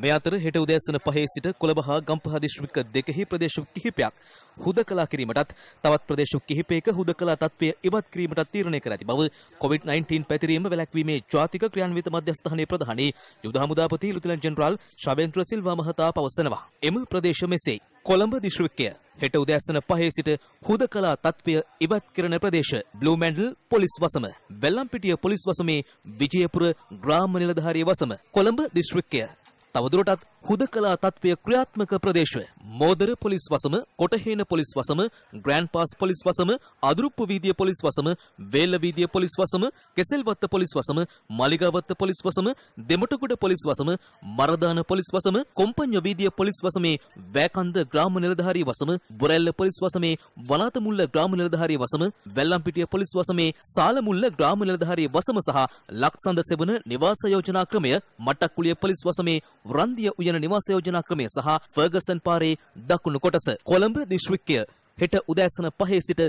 මේ අතර හෙට උදෑසන පහේ සිට කොළඹ හා ගම්පහ දිස්ත්‍රික්ක දෙකෙහි ප්‍රදේශ කිහිපයක් හුදකලා කිරීමටත් තවත් ප්‍රදේශ කිහිපයක හුදකලා තත්ත්වය ඉවත් කිරීමටත් තීරණය කර ඇති බව COVID-19 පැතිරීම වැළැක්වීමේ ජාතික ක්‍රියාන්විත මධ්‍යස්ථානයේ ප්‍රධානී යුද හමුදාපති ලුතිලන් ජෙනරාල් ශබෙන්ද්‍ර සිල්වා මහතා පවසනවා. එම ප්‍රදේශ මෙසේයි. කොළඹ දිස්ත්‍රික්කය හෙට උදෑසන පහේ සිට හුදකලා තත්ත්වය ඉවත් කරන ප්‍රදේශ බ්ලූමැන්ඩල් පොලිස් වසම වෙල්ලම්පිටිය පොලිස් වසමේ විජයපුර ග්‍රාම නිලධාරිය වසම කොළඹ දිස්ත්‍රික්කය තවදුරටත් හුදකලා තත්ත්වය ක්‍රියාත්මක ප්‍රදේශය. මෝදර පොලිස් වසම, කොටහේන පොලිස් වසම, ග්‍රෑන්ඩ් පාස් පොලිස් වසම, අදුරුප්පු වීදිය පොලිස් වසම, වේල්ල වීදිය පොලිස් වසම, කෙසෙල්වත්ත පොලිස් වසම, මලිගවත්ත පොලිස් වසම, දෙමටගොඩ පොලිස් වසම, මරදාන පොලිස් වසම, කොම්පඤ්ඤ වීදිය පොලිස් වසමේ වැකන්ද ග්‍රාම නිලධාරී වසම, බොරැල්ල පොලිස් වසමේ වනාතමුල්ල ග්‍රාම නිලධාරී වසම, වැල්ලම්පිටිය පොලිස් වසමේ සාලමුල්ල ග්‍රාම නිලධාරී වසම සහ ලක්සඳ සෙවන නිවාස යෝජනා ක්‍රමය මට්ටක්කුලිය පොලිස් වසමේ වරන්දිය උයන නිවාස යෝජනා ක්‍රමය සහ ෆර්ගසන් පාරේ දකුණු කොටස කොළඹ දිස්ත්‍රික්කය හෙට උදෑසන පහේ සිට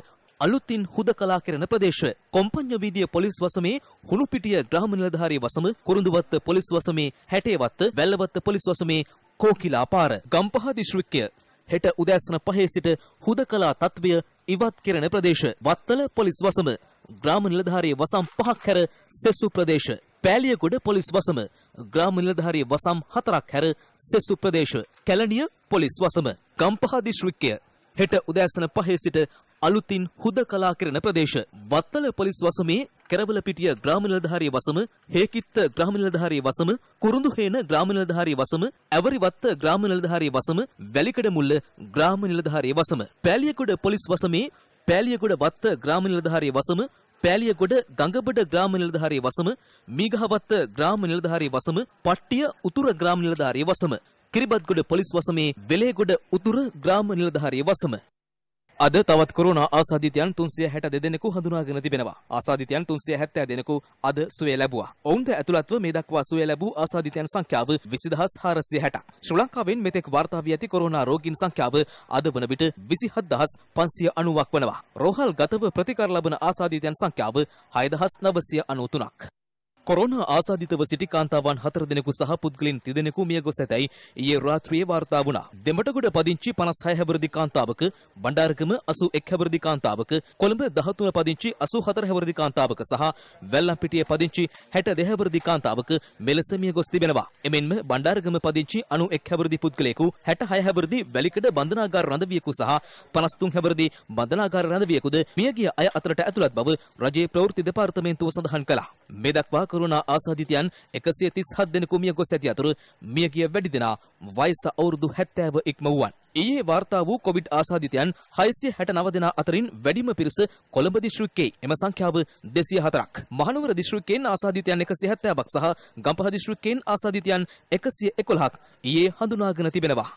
අලුතින් හුදකලා කරන ප්‍රදේශ කොම්පඤ්ඤ වීදිය පොලිස් වසමේ හුණුපිටිය ග්‍රාම නිලධාරී වසම කුරුඳුවත්ත පොලිස් වසමේ හැටේවත්ත වැල්ලවත්ත පොලිස් වසමේ කෝකිලා පාර ගම්පහ දිස්ත්‍රික්කය හෙට උදෑසන පහේ සිට හුදකලා තත්වය ඉවත් කරන ප්‍රදේශ වත්තල පොලිස් වසම ග්‍රාම නිලධාරී වසම් පහක් හැර සෙසු ප්‍රදේශ පෑලියගොඩ පොලිස් වසම ග්‍රාම නිලධාරී වසම් හතරක් හැර සෙසු ප්‍රදේශ කැලණිය පොලිස් වසම ගම්පහ දිස්ත්‍රික්කය හෙට උදෑසන පහේ සිට අලුතින් හුදකලා කරන ප්‍රදේශ වත්තල පොලිස් වසමේ කෙරවල පිටිය ග්‍රාම නිලධාරී වසම හේකිත්ත ග්‍රාම නිලධාරී වසම කුරුඳුහේන ග්‍රාම නිලධාරී වසම ඇවරිවත්ත ග්‍රාම නිලධාරී වසම වැලිකඩ මුල්ල ග්‍රාම නිලධාරී වසම පෑලියගොඩ පොලිස් වසමේ පෑලියගොඩ වත්ත ග්‍රාම නිලධාරී වසම පෑලියගොඩ ගඟබඩ ග්‍රාම නිලධාරී වසම, මීගහවත්ත ග්‍රාම නිලධාරී වසම, පට්ටිය උතුර ග්‍රාම නිලධාරී වසම, කිරිබත්ගොඩ පොලිස් වසමේ වෙලේගොඩ උතුර ග්‍රාම නිලධාරී වසම අද තවත් කොරෝනා ආසාදිතයන් 362 දෙනෙකු හඳුනාගෙන තිබෙනවා. ආසාදිතයන් 370 දෙනෙකු අද සුවය ලැබුවා. ඔවුන්ට ඇතුළත්ව මේ දක්වා සුවය ලැබූ ආසාදිතයන් සංඛ්‍යාව 20460. ශ්‍රී ලංකාවෙන් මෙතෙක් වාර්තා වී ඇති කොරෝනා රෝගීන් සංඛ්‍යාව අද වන විට 27590ක් වනවා. රෝහල්ගතව ප්‍රතිකාර ලබන ආසාදිතයන් සංඛ්‍යාව 6993ක්. කොරෝන ආසාධිතව සිටි කාන්තාවන් හතර දෙනෙකු සහ පුද්ගලින් තිදෙනෙකු මිය ගොස් ඇතැයි ඊයේ රාත්‍රියේ වාර්තා වුණා. දෙමටගොඩ පදිංචි 56 හැවිරිදි කාන්තාවක, බණ්ඩාරකම 81 හැවිරිදි කාන්තාවක, කොළඹ 13 පදිංචි 84 හැවිරිදි කාන්තාවක සහ වැල්ලම්පිටියේ පදිංචි 62 හැවිරිදි කාන්තාවක මෙලෙස මිය ගොස් තිබෙනවා. එමෙන්ම බණ්ඩාරකම පදිංචි 91 හැවිරිදි පුද්ගලයෙකු, 66 හැවිරිදි වැලිකඩ බන්ධනාගාර රඳවියෙකු සහ 53 හැවිරිදි බන්ධනාගාර රඳවියෙකුද මියගිය අය අතරට ඇතුළත් බව රජයේ ප්‍රවෘත්ති දෙපාර්තමේන්තුව සඳහන් කළා. මේ දක්වා කරුණා ආසාධිතයන් 137 දෙනෙකු මිය ගොස් ඇති අතර මිය ගිය වැඩි දෙනා වයස අවුරුදු 70 ඉක්ම වූවන්. ඊයේ වාර්තා වූ කොවිඩ් ආසාධිතයන් 669 දෙනා අතරින් වැඩිම පිරිස කොළඹ දිස්ත්‍රික්කයේ එම සංඛ්‍යාව 204ක්. මහනුවර දිස්ත්‍රික්කයෙන් ආසාධිතයන් 170ක් සහ ගම්පහ දිස්ත්‍රික්කයෙන් ආසාධිතයන් 111ක් ඊයේ හඳුනාගෙන තිබෙනවා.